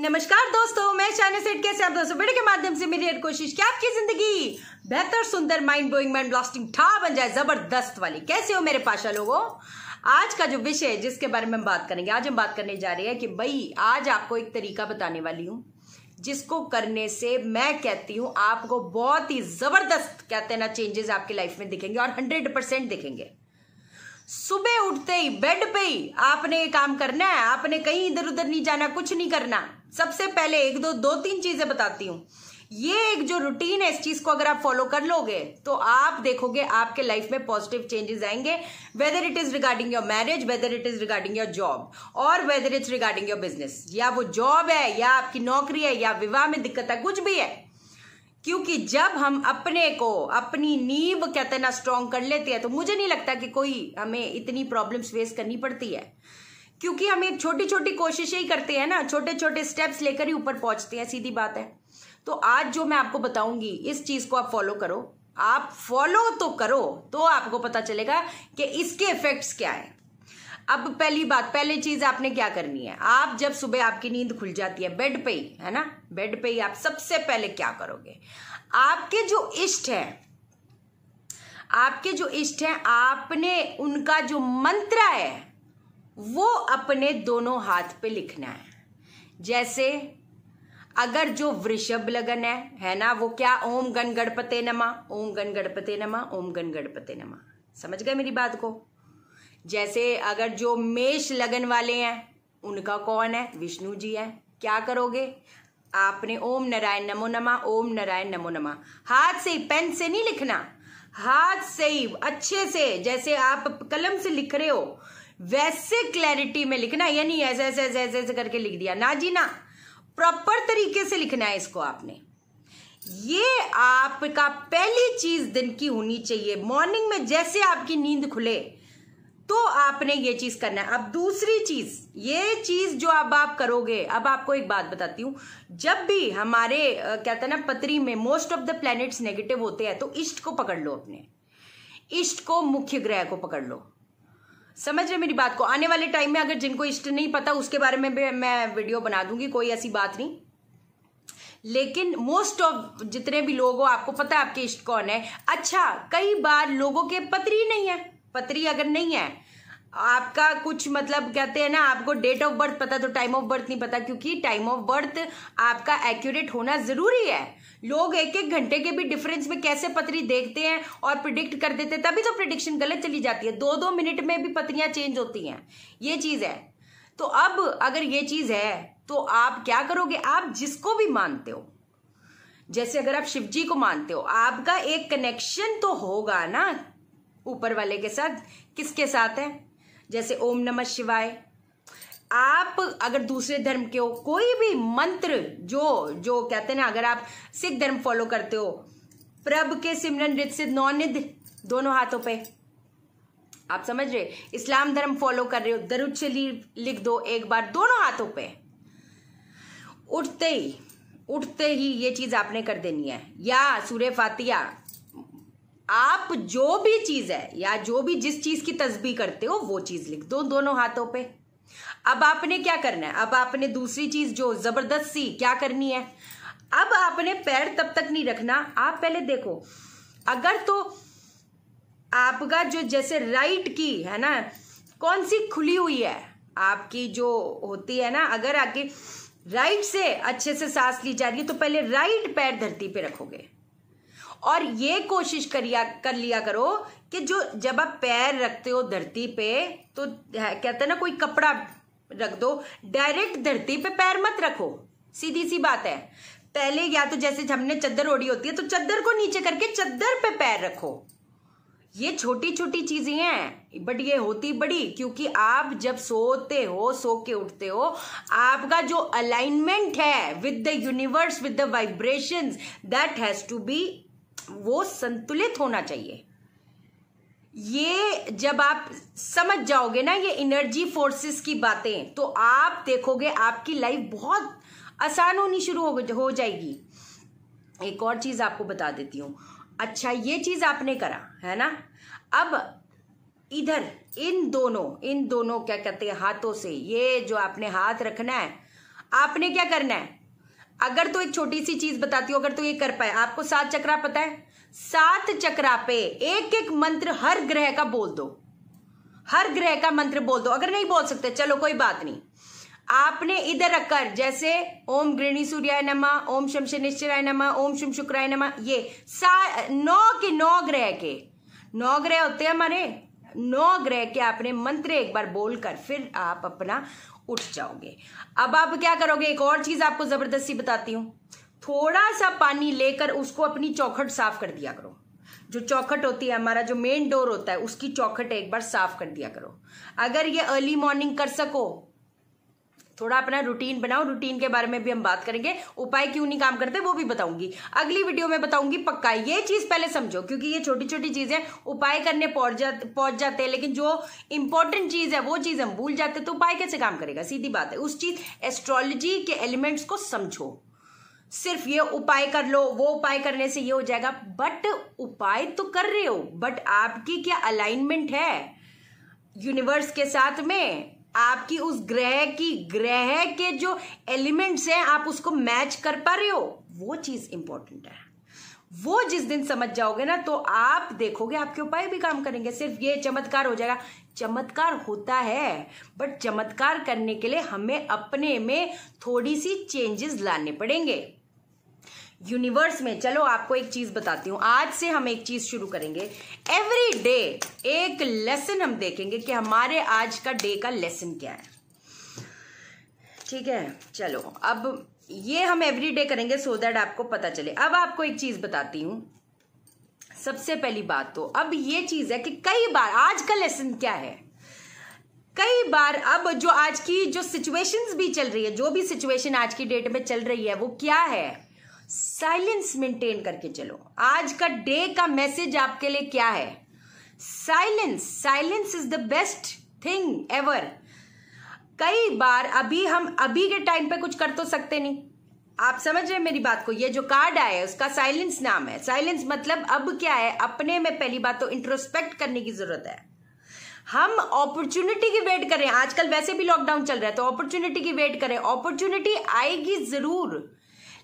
नमस्कार दोस्तों मैं चाइना सेठ कैसे आप दोस्तों वीडियो के माध्यम से मेरी हर कोशिश की आपकी जिंदगी बेहतर सुंदर माइंड ब्लोइंग माइंड ब्लास्टिंग ठा बन जाए जबरदस्त वाली कैसे हो मेरे पाशा लोगों आज का जो विषय है जिसके बारे में हम बात करेंगे आज हम बात करने जा रहे हैं कि भाई आज आपको एक तरीका बताने वाली हूँ जिसको करने से मैं कहती हूँ आपको बहुत ही जबरदस्त कहते हैं ना चेंजेस आपकी लाइफ में दिखेंगे और हंड्रेड परसेंट दिखेंगे सुबह उठते ही बेड पे ही आपने ये काम करना है आपने कहीं इधर उधर नहीं जाना कुछ नहीं करना सबसे पहले एक दो दो तीन चीजें बताती हूं ये एक जो रूटीन है इस चीज को अगर आप फॉलो कर लोगे तो आप देखोगे आपके लाइफ में पॉजिटिव चेंजेस आएंगे whether it is regarding your marriage whether it is regarding your job और whether it's regarding your business या वो जॉब है या आपकी नौकरी है या विवाह में दिक्कत है कुछ भी है क्योंकि जब हम अपने को अपनी नींव कहते ना स्ट्रांग कर लेते हैं तो मुझे नहीं लगता कि कोई हमें इतनी प्रॉब्लम्स फेस करनी पड़ती है क्योंकि हम एक छोटी छोटी कोशिशें ही करते हैं ना छोटे छोटे स्टेप्स लेकर ही ऊपर पहुंचते हैं सीधी बात है तो आज जो मैं आपको बताऊंगी इस चीज को आप फॉलो करो आप फॉलो तो करो तो आपको पता चलेगा कि इसके इफेक्ट्स क्या है अब पहली बात पहली चीज आपने क्या करनी है आप जब सुबह आपकी नींद खुल जाती है बेड पे ही है ना बेड पे ही आप सबसे पहले क्या करोगे आपके जो इष्ट है आपके जो इष्ट हैं आपने उनका जो मंत्र है वो अपने दोनों हाथ पे लिखना है जैसे अगर जो वृषभ लगन है है ना वो क्या ओम गण गणपते नमा ओम गण गणपते नमा ओम गण गणपते नमा समझ गए मेरी बात को जैसे अगर जो मेष लगन वाले हैं उनका कौन है विष्णु जी है क्या करोगे आपने ओम नारायण नमो नमा ओम नारायण नमो नमा हाथ से पेन से नहीं लिखना हाथ से ही अच्छे से जैसे आप कलम से लिख रहे हो वैसे क्लैरिटी में लिखना यानी नहीं ऐसे ऐसे ऐसे ऐसे ऐसे करके लिख दिया ना जी ना प्रॉपर तरीके से लिखना है इसको आपने ये आपका पहली चीज दिन की होनी चाहिए मॉर्निंग में जैसे आपकी नींद खुले तो आपने ये चीज करना है अब दूसरी चीज ये चीज जो अब आप करोगे अब आपको एक बात बताती हूं जब भी हमारे कहते हैं ना पत्री में most of the planets negative होते हैं तो इष्ट को पकड़ लो अपने इष्ट को मुख्य ग्रह को पकड़ लो समझ रहे मेरी बात को आने वाले टाइम में अगर जिनको इष्ट नहीं पता उसके बारे में भी मैं वीडियो बना दूंगी कोई ऐसी बात नहीं लेकिन मोस्ट ऑफ जितने भी लोग हो आपको पता है आपके इष्ट कौन है अच्छा कई बार लोगों के पत्री नहीं है पत्री अगर नहीं है आपका कुछ मतलब कहते हैं ना आपको डेट ऑफ बर्थ पता तो टाइम ऑफ बर्थ नहीं पता क्योंकि टाइम ऑफ बर्थ आपका एक्यूरेट होना जरूरी है लोग एक एक घंटे के भी डिफरेंस में कैसे पतरी देखते हैं और प्रिडिक्ट कर देते हैं तभी तो प्रिडिक्शन गलत चली जाती है दो दो मिनट में भी पतरियां चेंज होती हैं ये चीज़ है तो अब अगर ये चीज़ है तो आप क्या करोगे आप जिसको भी मानते हो जैसे अगर आप शिव जी को मानते हो आपका एक कनेक्शन तो होगा ना ऊपर वाले के साथ किसके साथ है जैसे ओम नमः शिवाय आप अगर दूसरे धर्म के हो कोई भी मंत्र जो जो कहते हैं ना अगर आप सिख धर्म फॉलो करते हो प्रभ के सिमरन रित सिद्ध नौनिध दोनों हाथों पे आप समझ रहे इस्लाम धर्म फॉलो कर रहे हो दरुद शरीफ लिख दो एक बार दोनों हाथों पे उठते ही उठते ही ये चीज आपने कर देनी है या सूर्य फातिया आप जो भी चीज है या जो भी जिस चीज की तस्बी करते हो वो चीज लिख दो दोनों हाथों पे अब आपने क्या करना है अब आपने दूसरी चीज जो जबरदस्त सी क्या करनी है अब आपने पैर तब तक नहीं रखना आप पहले देखो अगर तो आपका जो जैसे राइट की है ना कौन सी खुली हुई है आपकी जो होती है ना अगर आपके राइट से अच्छे से सांस ली जा रही है तो पहले राइट पैर धरती पे रखोगे और ये कोशिश करिया कर लिया करो कि जो जब आप पैर रखते हो धरती पे तो कहते हैं ना कोई कपड़ा रख दो डायरेक्ट धरती पे पैर मत रखो सीधी सी बात है पहले या तो जैसे हमने चद्दर ओढ़ी होती है तो चद्दर को नीचे करके चद्दर पे पैर रखो ये छोटी छोटी चीजें हैं बट ये होती बड़ी क्योंकि आप जब सोते हो सो के उठते हो आपका जो अलाइनमेंट है with the universe with the vibrations that has to be वो संतुलित होना चाहिए ये जब आप समझ जाओगे ना ये एनर्जी फोर्सेस की बातें तो आप देखोगे आपकी लाइफ बहुत आसान होनी शुरू हो, हो जाएगी एक और चीज़ आपको बता देती हूँ अच्छा ये चीज़ आपने करा है ना अब इधर इन दोनों इन दोनों क्या कहते हैं हाथों से ये जो आपने हाथ रखना है आपने क्या करना है अगर तो एक छोटी सी चीज़ बताती हूँ अगर तो ये कर पाए आपको सात चक्रा पता है सात चक्रा पे एक एक मंत्र हर ग्रह का बोल दो हर ग्रह का मंत्र बोल दो अगर नहीं बोल सकते चलो कोई बात नहीं आपने इधर रखकर जैसे ओम गृणी सूर्याय नमा ओम शम शनिश्चराय नमा ओम शुम शुक्राय नमा ये सा नौ के नौ ग्रह के नौ ग्रह होते हैं हमारे नौ ग्रह के आपने मंत्र एक बार बोलकर फिर आप अपना उठ जाओगे अब आप क्या करोगे एक और चीज आपको जबरदस्ती बताती हूं थोड़ा सा पानी लेकर उसको अपनी चौखट साफ कर दिया करो जो चौखट होती है हमारा जो मेन डोर होता है उसकी चौखट एक बार साफ कर दिया करो अगर ये अर्ली मॉर्निंग कर सको थोड़ा अपना रूटीन बनाओ रूटीन के बारे में भी हम बात करेंगे उपाय क्यों नहीं काम करते वो भी बताऊंगी अगली वीडियो में बताऊंगी पक्का ये चीज पहले समझो क्योंकि ये छोटी छोटी चीजें उपाय करने पहुंच जाते पहुंच जाते हैं लेकिन जो इंपॉर्टेंट चीज है वो चीज हम भूल जाते तो उपाय कैसे काम करेगा सीधी बात है उस चीज एस्ट्रोलॉजी के एलिमेंट्स को समझो सिर्फ ये उपाय कर लो वो उपाय करने से ये हो जाएगा बट उपाय तो कर रहे हो बट आपकी क्या अलाइनमेंट है यूनिवर्स के साथ में आपकी उस ग्रह की ग्रह के जो एलिमेंट्स हैं आप उसको मैच कर पा रहे हो वो चीज इंपॉर्टेंट है वो जिस दिन समझ जाओगे ना तो आप देखोगे आपके उपाय भी काम करेंगे सिर्फ ये चमत्कार हो जाएगा चमत्कार होता है बट चमत्कार करने के लिए हमें अपने में थोड़ी सी चेंजेस लाने पड़ेंगे यूनिवर्स में चलो आपको एक चीज बताती हूँ आज से हम एक चीज शुरू करेंगे एवरी डे एक लेसन हम देखेंगे कि हमारे आज का डे का लेसन क्या है ठीक है चलो अब ये हम एवरी डे करेंगे सो so दैट आपको पता चले अब आपको एक चीज बताती हूं सबसे पहली बात तो अब ये चीज है कि कई बार आज का लेसन क्या है कई बार अब जो आज की जो सिचुएशंस भी चल रही है जो भी सिचुएशन आज की डेट में चल रही है वो क्या है साइलेंस मेंटेन करके चलो आज का डे का मैसेज आपके लिए क्या है silence silence is the best thing ever कई बार अभी हम अभी के टाइम पे कुछ कर तो सकते नहीं आप समझ रहे हैं मेरी बात को ये जो कार्ड आया है उसका साइलेंस नाम है साइलेंस मतलब अब क्या है अपने में पहली बात तो इंट्रोस्पेक्ट करने की जरूरत है हम अपॉर्चुनिटी की वेट करें आजकल वैसे भी लॉकडाउन चल रहा है तो अपॉर्चुनिटी की वेट करें अपॉर्चुनिटी आएगी जरूर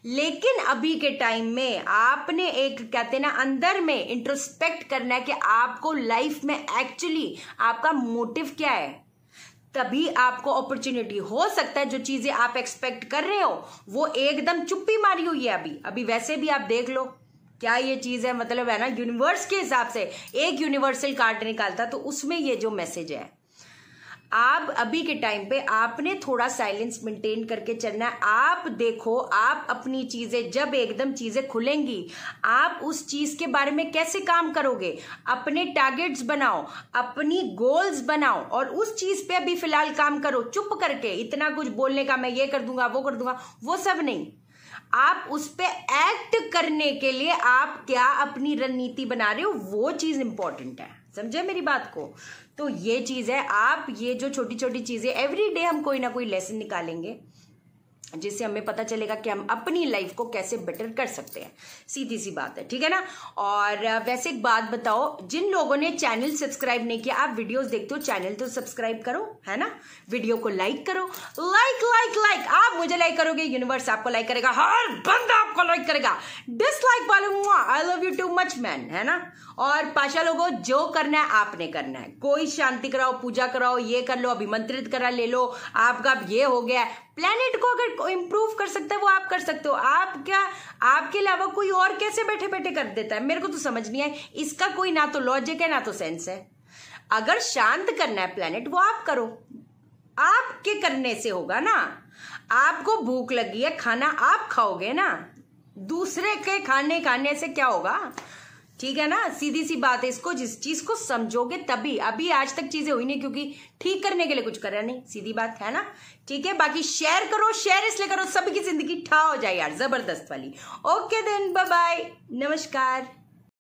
लेकिन अभी के टाइम में आपने एक कहते ना अंदर में इंट्रोस्पेक्ट करना है कि आपको लाइफ में एक्चुअली आपका मोटिव क्या है तभी आपको अपॉर्चुनिटी हो सकता है जो चीजें आप एक्सपेक्ट कर रहे हो वो एकदम चुप्पी मारी हुई है अभी अभी वैसे भी आप देख लो क्या ये चीज है मतलब है ना यूनिवर्स के हिसाब से एक यूनिवर्सल कार्ड निकालता तो उसमें ये जो मैसेज है आप अभी के टाइम पे आपने थोड़ा साइलेंस मेंटेन करके चलना है आप देखो आप अपनी चीज़ें जब एकदम चीज़ें खुलेंगी आप उस चीज़ के बारे में कैसे काम करोगे अपने टारगेट्स बनाओ अपनी गोल्स बनाओ और उस चीज़ पे अभी फिलहाल काम करो चुप करके इतना कुछ बोलने का मैं ये कर दूंगा वो कर दूंगा वो सब नहीं आप उस पर एक्ट करने के लिए आप क्या अपनी रणनीति बना रहे हो वो चीज़ इंपॉर्टेंट है समझे मेरी बात को तो ये चीज़ है आप ये जो छोटी छोटी चीज़ें एवरी डे हम कोई ना कोई लेसन निकालेंगे जिससे हमें पता चलेगा कि हम अपनी लाइफ को कैसे बेटर कर सकते हैं सीधी सी बात है ठीक है ना और वैसे एक बात बताओ जिन लोगों ने चैनल सब्सक्राइब नहीं किया आप वीडियोस देखते हो चैनल तो सब्सक्राइब करो है ना वीडियो को लाइक करो लाइक लाइक लाइक आप मुझे लाइक करोगे यूनिवर्स आपको लाइक करेगा हर बंदा आपको लाइक करेगा डिसलाइक वाले I love you too much man है ना और पाशा लोगों जो करना है आपने करना है कोई शांति कराओ पूजा कराओ ये कर लो अभिमंत्रित करा ले लो आपका ये हो गया प्लेनेट को अगर इम्प्रूव कर सकता है वो आप कर सकते हो आप क्या आपके अलावा कोई और कैसे बैठे बैठे कर देता है मेरे को तो समझ नहीं आए इसका कोई ना तो लॉजिक है ना तो सेंस है अगर शांत करना है प्लेनेट वो आप करो आपके करने से होगा ना आपको भूख लगी है खाना आप खाओगे ना दूसरे के खाने खाने से क्या होगा ठीक है ना सीधी सी बात है इसको जिस चीज को समझोगे तभी अभी आज तक चीजें हुई नहीं क्योंकि ठीक करने के लिए कुछ कर रहा नहीं सीधी बात है ना ठीक है बाकी शेयर करो शेयर इसलिए करो सभी की जिंदगी ठा हो जाए यार जबरदस्त वाली ओके देन बाय नमस्कार